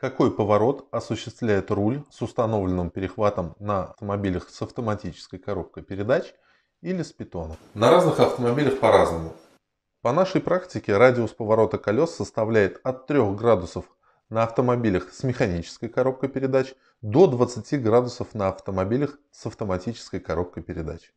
Какой поворот осуществляет руль с установленным перехватом на автомобилях с автоматической коробкой передач или с питоном? На разных автомобилях по-разному. По нашей практике радиус поворота колес составляет от 3 градусов на автомобилях с механической коробкой передач до 20 градусов на автомобилях с автоматической коробкой передач.